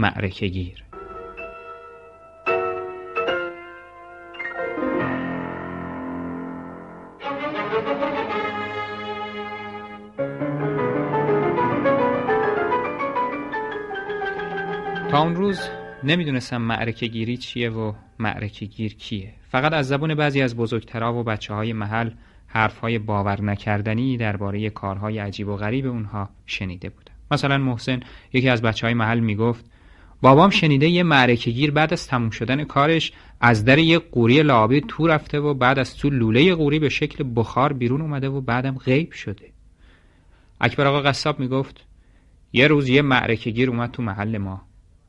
معرکه گیر تا اون روز نمیدونستم معرکه گیری چیه و معرکه گیر کیه فقط از زبون بعضی از بزرگترا و بچه های محل حرف های باور نکردنی درباره کارهای عجیب و غریب اونها شنیده بودم مثلا محسن یکی از بچه های محل میگفت بابام شنیده یه معرکه گیر بعد از تموم شدن کارش از در یه قوری لابی تو رفته و بعد از تو لوله قوری به شکل بخار بیرون اومده و بعدم غیب شده اکبر آقا قصاب میگفت یه روز یه معرکه گیر اومد تو محل ما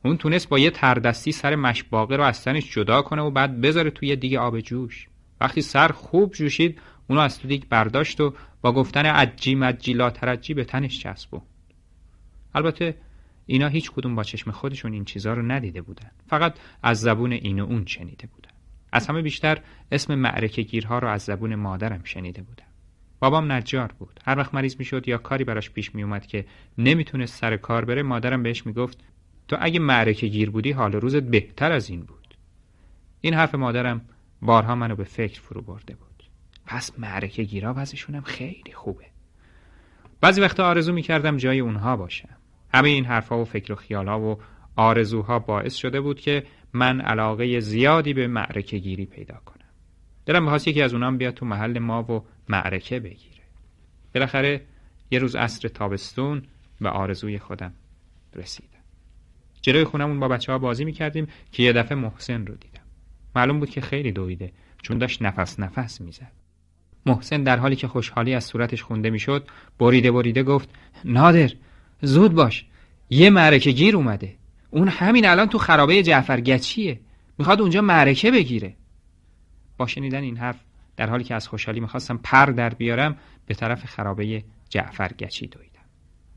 اون تونست با یه تردستی سر مشباقه رو از تنش جدا کنه و بعد بذاره توی دیگه آب جوش وقتی سر خوب جوشید اونو از تو دیگه برداشت و با گفتن عجی مجی لا ترجی به تنش چسبون البته اینا هیچ کدوم با چشم خودشون این چیزها رو ندیده بودن فقط از زبون این و اون شنیده بودن از همه بیشتر اسم معرکه گیرها رو از زبون مادرم شنیده بودم بابام نجار بود هر وقت مریض میشد یا کاری براش پیش میومد که نمیتونست سر کار بره مادرم بهش میگفت تو اگه معرکه گیر بودی حال روزت بهتر از این بود این حرف مادرم بارها منو به فکر فرو برده بود پس معرکه گیرا خیلی خوبه بعضی وقتا آرزو میکردم جای اونها باشم همه این حرفها و فکر و خیالا و آرزوها باعث شده بود که من علاقه زیادی به معرکه گیری پیدا کنم دلم میخواست یکی از اونام بیاد تو محل ما و معرکه بگیره بالاخره یه روز عصر تابستون به آرزوی خودم رسیدم جلوی خونمون با بچه ها بازی میکردیم که یه دفعه محسن رو دیدم معلوم بود که خیلی دویده چون داشت نفس نفس میزد محسن در حالی که خوشحالی از صورتش خونده میشد بریده بریده گفت نادر زود باش یه معرکه گیر اومده اون همین الان تو خرابه جعفرگچیه میخواد اونجا معرکه بگیره با شنیدن این حرف در حالی که از خوشحالی میخواستم پر در بیارم به طرف خرابه جعفرگچی دویدم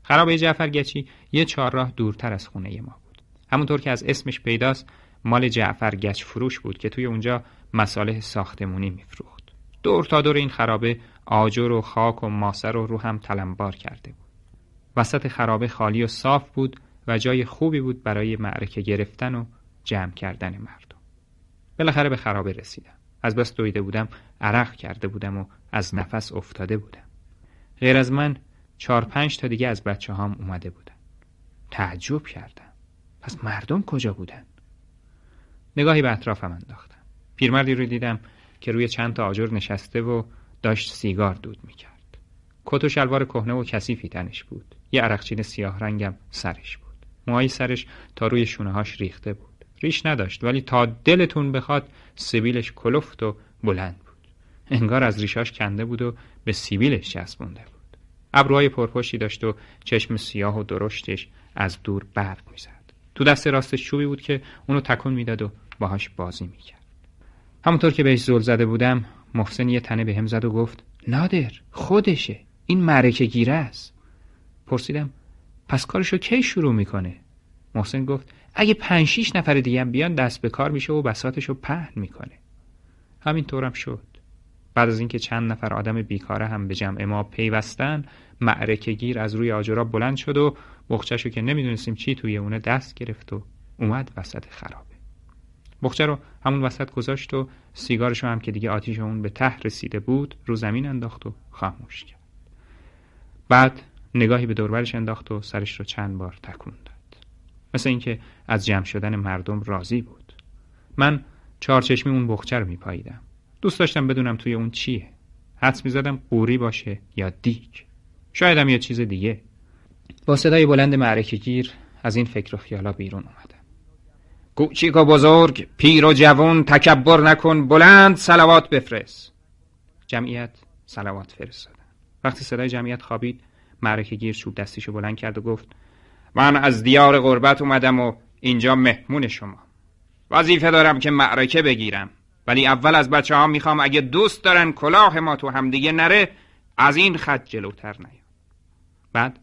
خرابه جعفرگچی یه راه دورتر از خونه ما بود همونطور که از اسمش پیداست مال گچ فروش بود که توی اونجا مصالح ساختمونی میفروخت دور تا دور این خرابه آجر و خاک و ماسه رو رو هم تلمبار کرده بود وسط خرابه خالی و صاف بود و جای خوبی بود برای معرکه گرفتن و جمع کردن مردم بالاخره به خرابه رسیدم از بس دویده بودم عرق کرده بودم و از نفس افتاده بودم غیر از من چهار پنج تا دیگه از بچه هام اومده بودن تعجب کردم پس مردم کجا بودن؟ نگاهی به اطرافم انداختم پیرمردی رو دیدم که روی چند تا آجر نشسته و داشت سیگار دود میکرد کت و شلوار کهنه و کثیفی تنش بود یه عرقچین سیاه رنگم سرش بود موهای سرش تا روی هاش ریخته بود ریش نداشت ولی تا دلتون بخواد سیبیلش کلفت و بلند بود انگار از ریشاش کنده بود و به سیبیلش چسبونده بود ابروهای پرپشتی داشت و چشم سیاه و درشتش از دور برق میزد تو دست راستش چوبی بود که اونو تکون میداد و باهاش بازی میکرد همونطور که بهش زل زده بودم محسن یه تنه به زد و گفت نادر خودشه این معرکه گیره است پرسیدم پس کارشو کی شروع میکنه محسن گفت اگه پنج شیش نفر دیگه بیان دست به کار میشه و بساتشو پهن میکنه همینطورم شد بعد از اینکه چند نفر آدم بیکاره هم به جمع ما پیوستن معرکه گیر از روی آجرا بلند شد و بخچهشو که نمیدونستیم چی توی اونه دست گرفت و اومد وسط خرابه بخچه رو همون وسط گذاشت و سیگارشو هم که دیگه آتیش اون به ته رسیده بود رو زمین انداخت و خاموش کرد بعد نگاهی به دوربرش انداخت و سرش رو چند بار تکون داد مثل اینکه از جمع شدن مردم راضی بود من چهارچشمی اون بخچه رو میپاییدم دوست داشتم بدونم توی اون چیه حدس میزدم قوری باشه یا دیک شایدم یه چیز دیگه با صدای بلند معرکه گیر از این فکر و خیالا بیرون اومدم کوچیک و بزرگ پیر و جوان تکبر نکن بلند سلوات بفرست جمعیت سلوات فرستاد وقتی صدای جمعیت خوابید معرکه گیر چوب دستیشو بلند کرد و گفت من از دیار غربت اومدم و اینجا مهمون شما وظیفه دارم که معرکه بگیرم ولی اول از بچه ها میخوام اگه دوست دارن کلاه ما تو همدیگه نره از این خط جلوتر نیاد بعد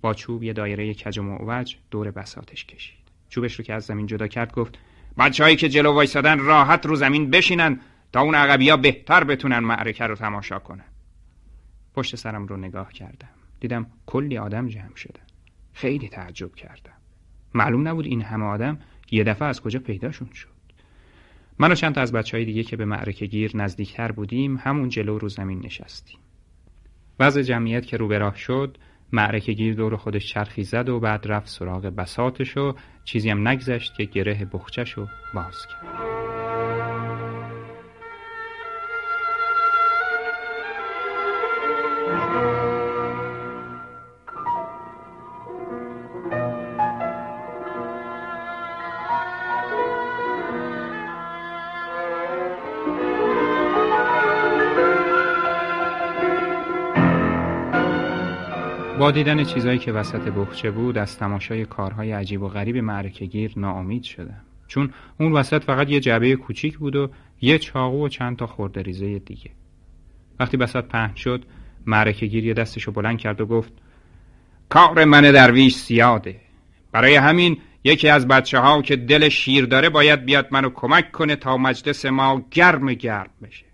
با چوب یه دایره کج و معوج دور بساتش کشید چوبش رو که از زمین جدا کرد گفت بچههایی که جلو وایسادن راحت رو زمین بشینن تا اون بهتر بتونن معرکه رو تماشا کنن پشت سرم رو نگاه کردم دیدم کلی آدم جمع شده خیلی تعجب کردم معلوم نبود این همه آدم یه دفعه از کجا پیداشون شد من و چند تا از بچه های دیگه که به معرکه گیر نزدیکتر بودیم همون جلو رو زمین نشستیم وضع جمعیت که رو راه شد معرکه گیر دور خودش چرخی زد و بعد رفت سراغ بساتش و چیزی هم نگذشت که گره بخچش رو باز کرد با دیدن چیزایی که وسط بخچه بود از تماشای کارهای عجیب و غریب معرکهگیر ناامید شدم چون اون وسط فقط یه جعبه کوچیک بود و یه چاقو و چند تا خوردریزه دیگه وقتی وسط پهن شد معرکهگیر یه دستشو بلند کرد و گفت کار من درویش سیاده برای همین یکی از بچه ها که دل شیر داره باید بیاد منو کمک کنه تا مجلس ما گرم گرم بشه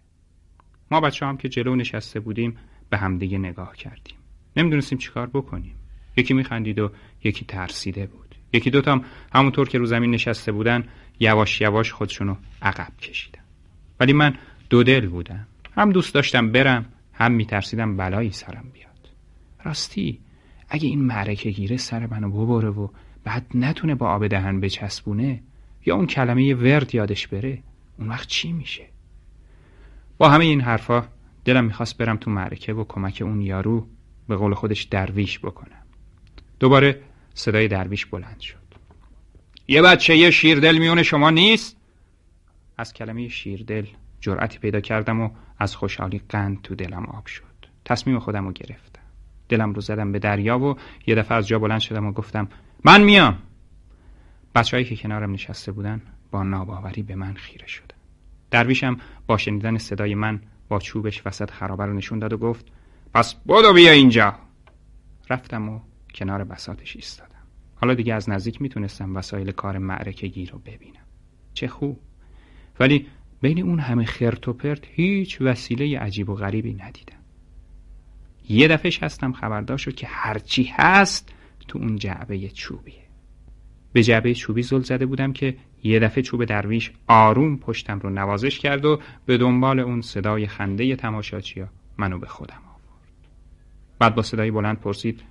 ما بچه هم که جلو نشسته بودیم به همدیگه نگاه کردیم نمیدونستیم چیکار بکنیم یکی میخندید و یکی ترسیده بود یکی دوتام همونطور که رو زمین نشسته بودن یواش یواش خودشونو عقب کشیدن ولی من دو دل بودم هم دوست داشتم برم هم میترسیدم بلایی سرم بیاد راستی اگه این معرکه گیره سر منو ببره و بعد نتونه با آب دهن بچسبونه یا اون کلمه ورد یادش بره اون وقت چی میشه با همه این حرفا دلم میخواست برم تو معرکه و کمک اون یارو به قول خودش درویش بکنم دوباره صدای درویش بلند شد یه بچه یه شیردل میون شما نیست از کلمه شیردل جرأتی پیدا کردم و از خوشحالی قند تو دلم آب شد تصمیم خودم رو گرفتم دلم رو زدم به دریا و یه دفعه از جا بلند شدم و گفتم من میام بچههایی که کنارم نشسته بودن با ناباوری به من خیره شدن درویشم با شنیدن صدای من با چوبش وسط خرابه رو نشون داد و گفت پس بودو بیا اینجا رفتم و کنار بساتش ایستادم حالا دیگه از نزدیک میتونستم وسایل کار معرکگی رو ببینم چه خوب ولی بین اون همه خرت و پرت هیچ وسیله عجیب و غریبی ندیدم یه دفعه هستم خبردار شد که هرچی هست تو اون جعبه چوبیه به جعبه چوبی زل زده بودم که یه دفعه چوب درویش آروم پشتم رو نوازش کرد و به دنبال اون صدای خنده تماشاچیا منو به خودم بعد با صدای بلند پرسید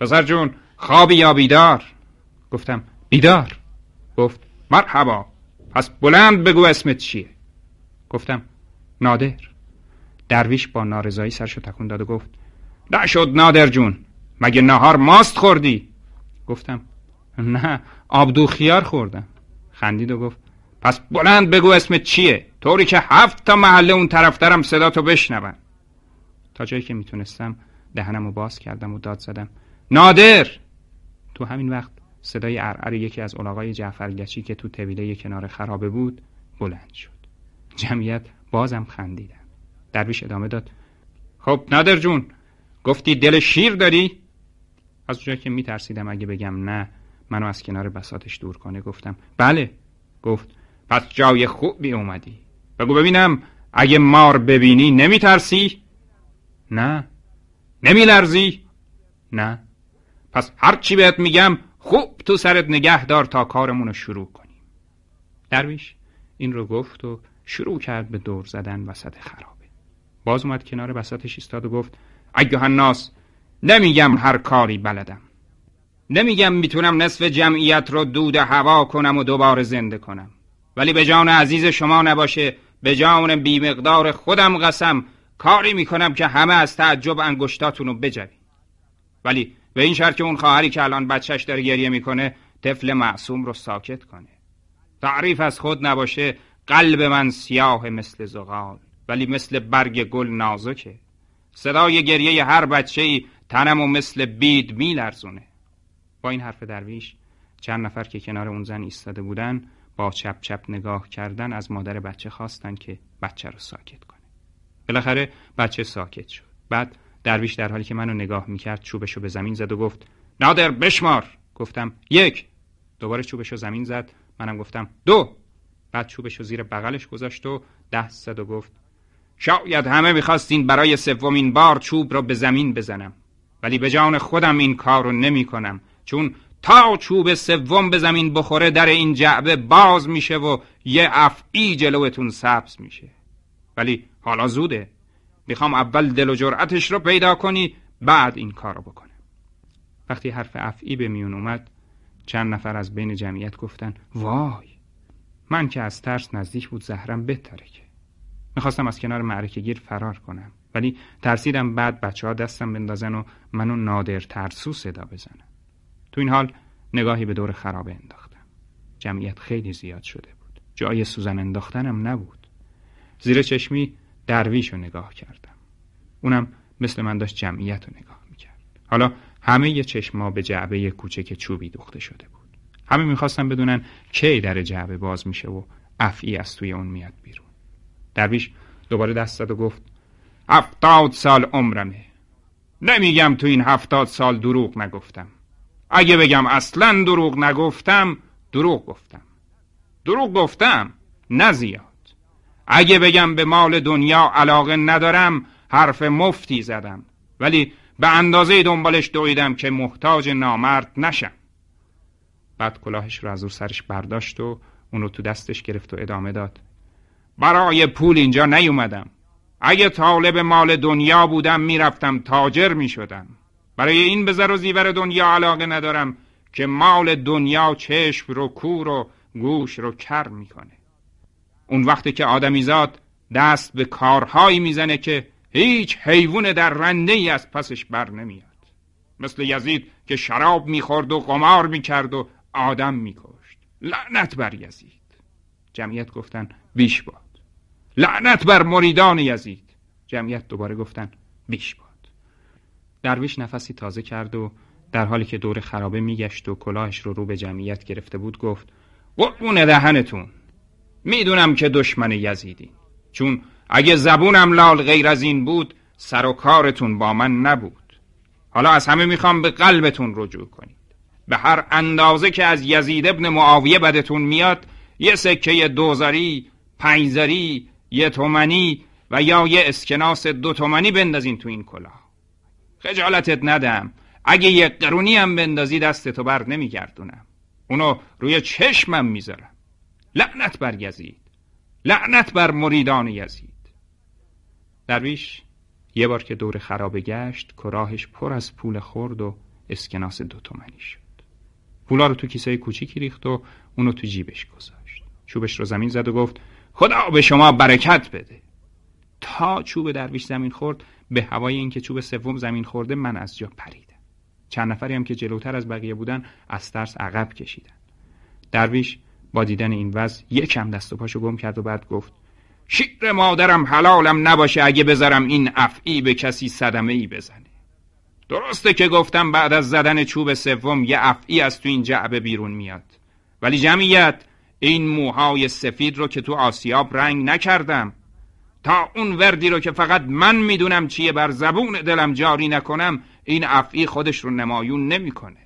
پسر جون خوابی یا بیدار گفتم بیدار گفت مرحبا پس بلند بگو اسمت چیه گفتم نادر درویش با نارضایی سرشو تکون داد و گفت شد نادر جون مگه نهار ماست خوردی گفتم نه آبدوخیار خیار خوردم خندید و گفت پس بلند بگو اسمت چیه طوری که هفت تا محله اون طرفترم صدا تو بشنون تا جایی که میتونستم دهنم رو باز کردم و داد زدم نادر تو همین وقت صدای ارعر یکی از علاقای جعفرگچی که تو طویله کنار خرابه بود بلند شد جمعیت بازم خندیدن درویش ادامه داد خب نادر جون گفتی دل شیر داری؟ از جایی که میترسیدم اگه بگم نه منو از کنار بساتش دور کنه گفتم بله گفت پس جای خوبی اومدی بگو ببینم اگه مار ببینی نمیترسی؟ نه نمی لرزی؟ نه پس هرچی بهت میگم خوب تو سرت نگه دار تا کارمون رو شروع کنیم درویش این رو گفت و شروع کرد به دور زدن وسط خرابه باز اومد کنار وسطش ایستاد و گفت اگه هنناس نمیگم هر کاری بلدم نمیگم میتونم نصف جمعیت رو دود هوا کنم و دوباره زنده کنم ولی به جان عزیز شما نباشه به جان بیمقدار خودم قسم کاری میکنم که همه از تعجب انگشتاتون رو ولی به این شرط که اون خواهری که الان بچهش داره گریه میکنه طفل معصوم رو ساکت کنه تعریف از خود نباشه قلب من سیاه مثل زغال ولی مثل برگ گل نازکه صدای گریه هر بچه ای تنم و مثل بید میلرزونه با این حرف درویش چند نفر که کنار اون زن ایستاده بودن با چپ چپ نگاه کردن از مادر بچه خواستن که بچه رو ساکت کنه بالاخره بچه ساکت شد بعد درویش در حالی که منو نگاه میکرد چوبش رو به زمین زد و گفت نادر بشمار گفتم یک دوباره چوبش زمین زد منم گفتم دو بعد چوبش زیر بغلش گذاشت و ده زد و گفت شاید همه میخواستین برای سومین بار چوب رو به زمین بزنم ولی به جان خودم این کار رو نمی کنم چون تا چوب سوم به زمین بخوره در این جعبه باز میشه و یه افعی جلوتون سبز میشه ولی حالا زوده میخوام اول دل و جرأتش رو پیدا کنی بعد این کار رو بکنه وقتی حرف افعی به میون اومد چند نفر از بین جمعیت گفتن وای من که از ترس نزدیک بود زهرم بهتره که میخواستم از کنار معرکه گیر فرار کنم ولی ترسیدم بعد بچه ها دستم بندازن و منو نادر ترسو صدا بزنن تو این حال نگاهی به دور خرابه انداختم جمعیت خیلی زیاد شده بود جای سوزن انداختنم نبود زیر چشمی درویش رو نگاه کردم اونم مثل من داشت جمعیت رو نگاه میکرد حالا همه یه چشما به جعبه کوچک چوبی دوخته شده بود همه میخواستن بدونن کی در جعبه باز میشه و افعی از توی اون میاد بیرون درویش دوباره دست زد و گفت هفتاد سال عمرمه نمیگم تو این هفتاد سال دروغ نگفتم اگه بگم اصلا دروغ نگفتم دروغ گفتم دروغ گفتم نه اگه بگم به مال دنیا علاقه ندارم حرف مفتی زدم ولی به اندازه دنبالش دویدم که محتاج نامرد نشم بعد کلاهش رو از سرش برداشت و اون رو تو دستش گرفت و ادامه داد برای پول اینجا نیومدم اگه طالب مال دنیا بودم میرفتم تاجر میشدم برای این به زر و زیور دنیا علاقه ندارم که مال دنیا چشم رو کور و گوش رو کر میکنه اون وقتی که زاد دست به کارهایی میزنه که هیچ حیوان در رنده ای از پسش بر نمیاد مثل یزید که شراب میخورد و قمار میکرد و آدم میکشت لعنت بر یزید جمعیت گفتن بیش باد لعنت بر مریدان یزید جمعیت دوباره گفتن بیش باد درویش نفسی تازه کرد و در حالی که دور خرابه میگشت و کلاهش رو رو به جمعیت گرفته بود گفت قربون دهنتون میدونم که دشمن یزیدین چون اگه زبونم لال غیر از این بود سر و کارتون با من نبود حالا از همه میخوام به قلبتون رجوع کنید به هر اندازه که از یزید ابن معاویه بدتون میاد یه سکه دوزاری پنجزری یه تومنی و یا یه اسکناس دو تومنی بندازین تو این کلاه خجالتت ندم اگه یه قرونی هم بندازی دستتو بر نمیگردونم اونو روی چشمم میذارم لعنت بر یزید لعنت بر مریدان یزید درویش یه بار که دور خرابه گشت کراهش پر از پول خورد و اسکناس دوتومنی شد پولا رو تو کیسه کوچیکی ریخت و اونو تو جیبش گذاشت چوبش رو زمین زد و گفت خدا به شما برکت بده تا چوب درویش زمین خورد به هوای اینکه چوب سوم زمین خورده من از جا پریدم چند نفری هم که جلوتر از بقیه بودن از ترس عقب کشیدن درویش با دیدن این وضع یکم دست و پاشو گم کرد و بعد گفت شیر مادرم حلالم نباشه اگه بذارم این افعی به کسی صدمه ای بزنه درسته که گفتم بعد از زدن چوب سوم یه افعی از تو این جعبه بیرون میاد ولی جمعیت این موهای سفید رو که تو آسیاب رنگ نکردم تا اون وردی رو که فقط من میدونم چیه بر زبون دلم جاری نکنم این افعی خودش رو نمایون نمیکنه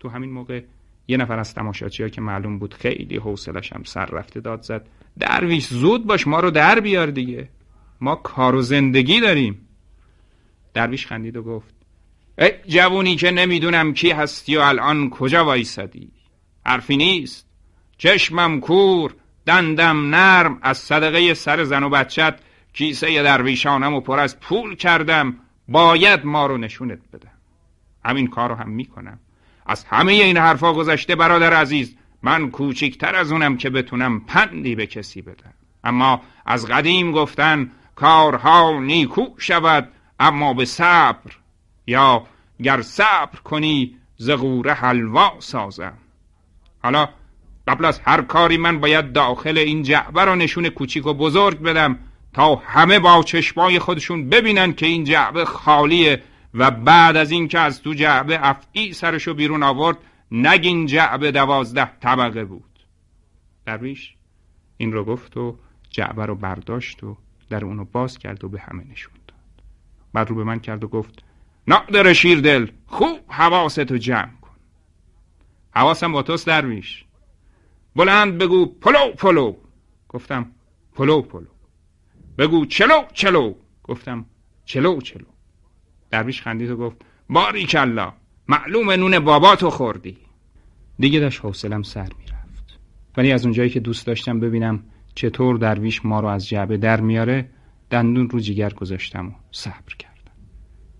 تو همین موقع یه نفر از ها که معلوم بود خیلی حوصلش هم سر رفته داد زد درویش زود باش ما رو در بیار دیگه ما کار و زندگی داریم درویش خندید و گفت ای جوونی که نمیدونم کی هستی و الان کجا وایسدی حرفی نیست چشمم کور دندم نرم از صدقه سر زن و بچت کیسه درویشانم و پر از پول کردم باید ما رو نشونت بدم همین کار رو هم میکنم از همه این حرفا گذشته برادر عزیز من کوچکتر از اونم که بتونم پندی به کسی بدم اما از قدیم گفتن کارها نیکو شود اما به صبر یا گر صبر کنی زغوره حلوا سازم حالا قبل از هر کاری من باید داخل این جعبه را نشون کوچیک و بزرگ بدم تا همه با چشمای خودشون ببینن که این جعبه خالیه و بعد از اینکه از تو جعبه افعی سرشو بیرون آورد نگین جعبه دوازده طبقه بود درویش این رو گفت و جعبه رو برداشت و در اونو باز کرد و به همه نشون داد بعد رو به من کرد و گفت نادر دل خوب حواستو جمع کن حواسم با توست درویش بلند بگو پلو پلو گفتم پلو پلو بگو چلو چلو گفتم چلو چلو درویش خندید و گفت باریکلا معلوم نون باباتو خوردی دیگه داشت حوصلم سر میرفت ولی از اونجایی که دوست داشتم ببینم چطور درویش ما رو از جعبه در میاره دندون رو جیگر گذاشتم و صبر کردم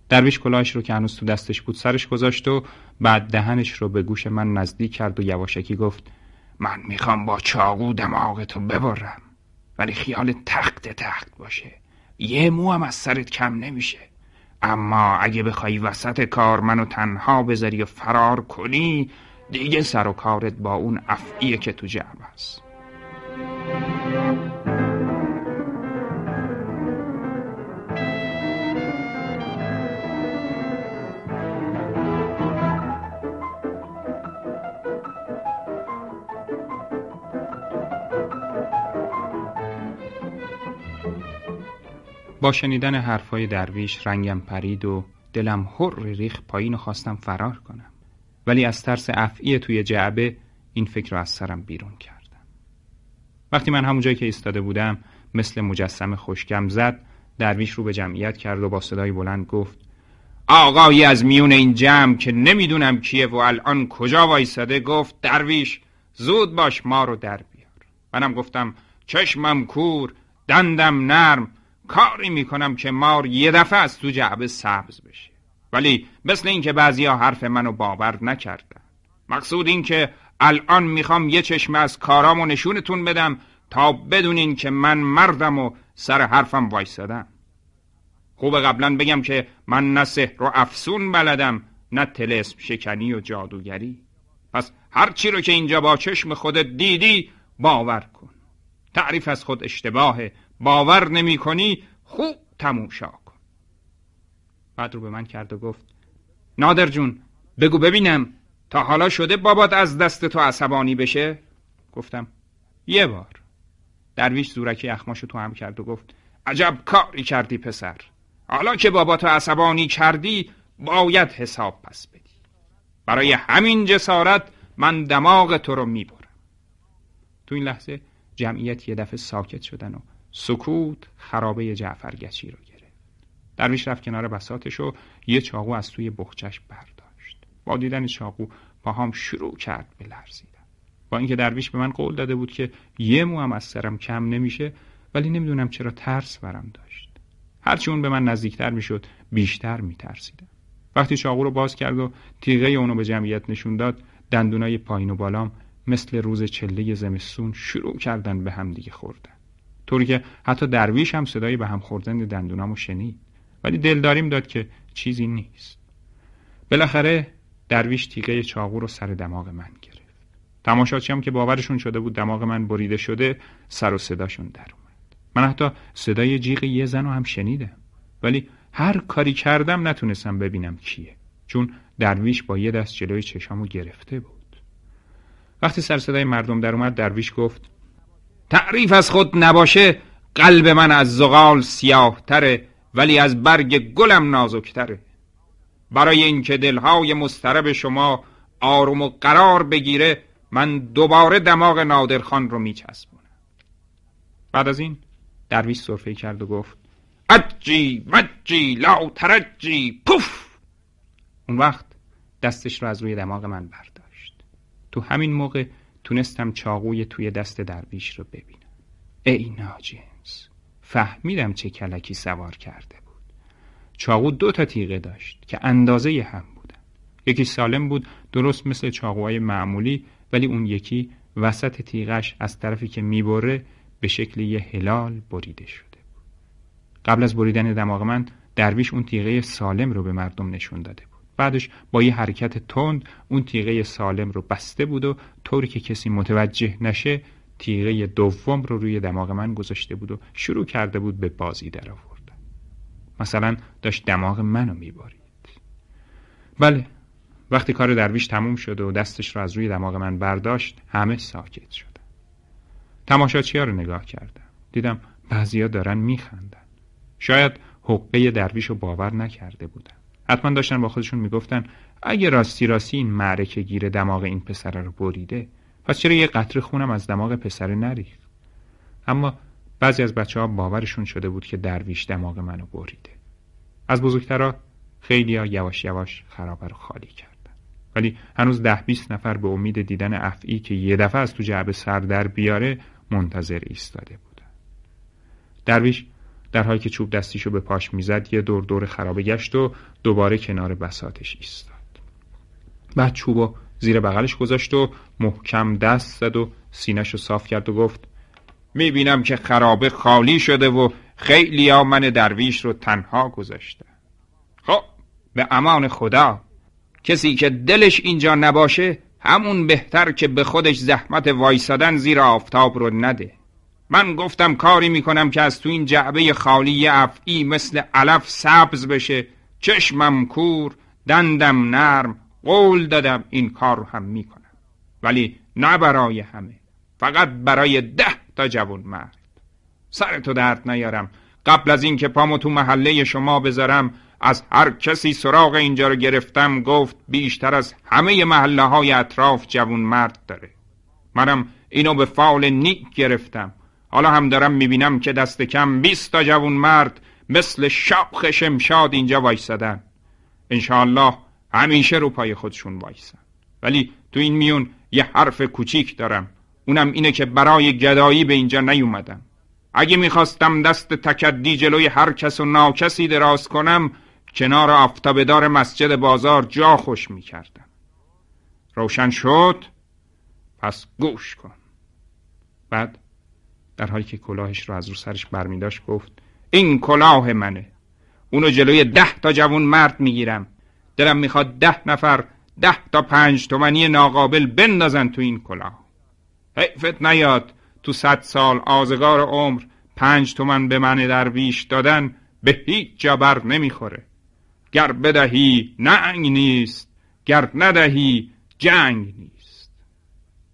درویش کلاهش رو که هنوز تو دستش بود سرش گذاشت و بعد دهنش رو به گوش من نزدیک کرد و یواشکی گفت من میخوام با چاقو دماغتو ببرم ولی خیال تخت تخت باشه یه مو هم از سرت کم نمیشه اما اگه بخوای وسط کار منو تنها بذاری و فرار کنی دیگه سر و کارت با اون افعیه که تو جمع است با شنیدن حرفهای درویش رنگم پرید و دلم هر ریخ پایین و خواستم فرار کنم ولی از ترس افعی توی جعبه این فکر را از سرم بیرون کردم وقتی من همون جایی که ایستاده بودم مثل مجسم خوشکم زد درویش رو به جمعیت کرد و با صدای بلند گفت آقایی از میون این جمع که نمیدونم کیه و الان کجا وایساده گفت درویش زود باش ما رو در بیار منم گفتم چشمم کور دندم نرم کاری میکنم که مار یه دفعه از تو جعبه سبز بشه ولی مثل اینکه بعضیا حرف منو باور نکردن مقصود این که الان میخوام یه چشم از کارامو نشونتون بدم تا بدونین که من مردم و سر حرفم وایسادم خوب قبلا بگم که من نه سحر و افسون بلدم نه تلسم شکنی و جادوگری پس هرچی رو که اینجا با چشم خودت دیدی باور کن تعریف از خود اشتباهه باور نمی کنی خوب تموشا کن بعد رو به من کرد و گفت نادر جون بگو ببینم تا حالا شده بابات از دست تو عصبانی بشه؟ گفتم یه بار درویش زورکی اخماشو تو هم کرد و گفت عجب کاری کردی پسر حالا که باباتو عصبانی کردی باید حساب پس بدی برای همین جسارت من دماغ تو رو میبرم تو این لحظه جمعیت یه دفعه ساکت شدن و سکوت خرابه جعفرگچی رو گرفت درویش رفت کنار بساتش و یه چاقو از توی بخچش برداشت با دیدن چاقو پاهام شروع کرد به لرزیدن با اینکه درویش به من قول داده بود که یه مو هم از سرم کم نمیشه ولی نمیدونم چرا ترس برم داشت هرچی اون به من نزدیکتر میشد بیشتر میترسیدم وقتی چاقو رو باز کرد و تیغه اونو به جمعیت نشون داد دندونای پایین و بالام مثل روز چله زمستون شروع کردن به همدیگه خوردن طوری که حتی درویش هم صدای به هم خوردن دندونامو شنید ولی دلداریم داد که چیزی نیست بالاخره درویش تیغه چاقو رو سر دماغ من گرفت تماشاچی هم که باورشون شده بود دماغ من بریده شده سر و صداشون در اومد من حتی صدای جیغ یه زن رو هم شنیدم ولی هر کاری کردم نتونستم ببینم کیه چون درویش با یه دست جلوی چشامو گرفته بود وقتی سر صدای مردم در اومد درویش گفت تعریف از خود نباشه قلب من از زغال سیاه تره ولی از برگ گلم نازکتره برای اینکه دلهای مسترب شما آروم و قرار بگیره من دوباره دماغ نادرخان رو میچسبونم بعد از این درویش صرفه کرد و گفت اجی مجی لا ترجی پوف اون وقت دستش رو از روی دماغ من برداشت تو همین موقع تونستم چاقوی توی دست درویش رو ببینم ای ناجنس فهمیدم چه کلکی سوار کرده بود چاقو دو تا تیغه داشت که اندازه هم بودن یکی سالم بود درست مثل چاقوهای معمولی ولی اون یکی وسط تیغش از طرفی که میبره به شکل یه هلال بریده شده بود قبل از بریدن دماغ من درویش اون تیغه سالم رو به مردم نشون داده بود بعدش با یه حرکت تند اون تیغه سالم رو بسته بود و طوری که کسی متوجه نشه تیغه دوم رو روی دماغ من گذاشته بود و شروع کرده بود به بازی در آوردن مثلا داشت دماغ منو میبارید بله وقتی کار درویش تموم شد و دستش رو از روی دماغ من برداشت همه ساکت شدن تماشاچی ها رو نگاه کردم دیدم بعضیا دارن میخندن شاید حقه درویش رو باور نکرده بودن حتما داشتن با خودشون میگفتن اگه راستی راستی این معرکه گیر دماغ این پسر رو بریده پس چرا یه قطره خونم از دماغ پسره نریخت اما بعضی از بچه ها باورشون شده بود که درویش دماغ منو بریده از بزرگترا خیلی ها یواش یواش خرابه رو خالی کردن ولی هنوز ده بیست نفر به امید دیدن افعی که یه دفعه از تو جعبه سر در بیاره منتظر ایستاده بودن درویش در حالی که چوب دستیشو به پاش میزد یه دور دور خرابه گشت و دوباره کنار بساتش ایستاد بعد چوبو زیر بغلش گذاشت و محکم دست زد و سینش رو صاف کرد و گفت میبینم که خرابه خالی شده و خیلی ها من درویش رو تنها گذاشته خب به امان خدا کسی که دلش اینجا نباشه همون بهتر که به خودش زحمت وایسادن زیر آفتاب رو نده من گفتم کاری میکنم که از تو این جعبه خالی افعی مثل علف سبز بشه چشمم کور دندم نرم قول دادم این کار رو هم میکنم ولی نه برای همه فقط برای ده تا جوان مرد سر تو درد نیارم قبل از اینکه پامو تو محله شما بذارم از هر کسی سراغ اینجا رو گرفتم گفت بیشتر از همه محله های اطراف جوان مرد داره منم اینو به فعال نیک گرفتم حالا هم دارم میبینم که دست کم 20 تا جوون مرد مثل شاخ شمشاد اینجا وایسدن انشاالله همیشه رو پای خودشون وایسن ولی تو این میون یه حرف کوچیک دارم اونم اینه که برای گدایی به اینجا نیومدم اگه میخواستم دست تکدی جلوی هر کس و ناکسی دراز کنم کنار آفتابدار مسجد بازار جا خوش میکردم روشن شد پس گوش کن بعد در حالی که کلاهش را از رو سرش برمیداشت گفت این کلاه منه اونو جلوی ده تا جوان مرد میگیرم دلم میخواد ده نفر ده تا پنج تومنی ناقابل بندازن تو این کلاه حیفت نیاد تو صد سال آزگار عمر پنج تومن به من درویش دادن به هیچ بر نمیخوره گر بدهی ننگ نیست گر ندهی جنگ نیست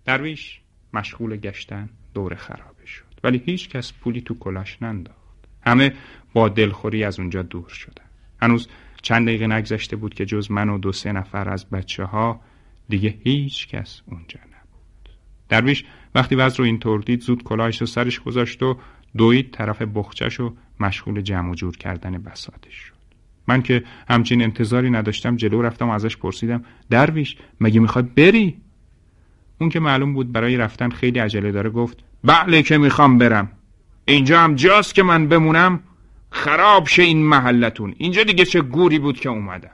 درویش مشغول گشتن دور خرابه شد ولی هیچ کس پولی تو کلاش ننداخت همه با دلخوری از اونجا دور شدن هنوز چند دقیقه نگذشته بود که جز من و دو سه نفر از بچه ها دیگه هیچ کس اونجا نبود درویش وقتی وز رو اینطور دید زود کلاهش رو سرش گذاشت و دوید طرف بخچش و مشغول جمع و جور کردن بساتش شد من که همچین انتظاری نداشتم جلو رفتم و ازش پرسیدم درویش مگه میخوای بری اون که معلوم بود برای رفتن خیلی عجله داره گفت بله که میخوام برم اینجا هم جاست که من بمونم خراب شه این محلتون اینجا دیگه چه گوری بود که اومدم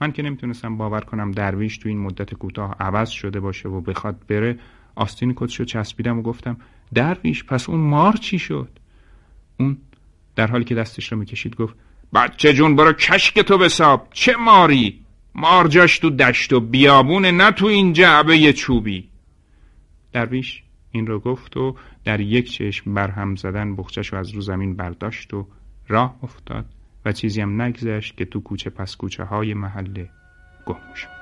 من که نمیتونستم باور کنم درویش تو این مدت کوتاه عوض شده باشه و بخواد بره آستین کتشو چسبیدم و گفتم درویش پس اون مار چی شد اون در حالی که دستش رو میکشید گفت بچه جون برو کشک تو بساب چه ماری مارجاش تو دشت و بیابونه نه تو این جعبه چوبی درویش این رو گفت و در یک چشم برهم زدن بخچش رو از رو زمین برداشت و راه افتاد و چیزی هم نگذشت که تو کوچه پس کوچه های محله گم شد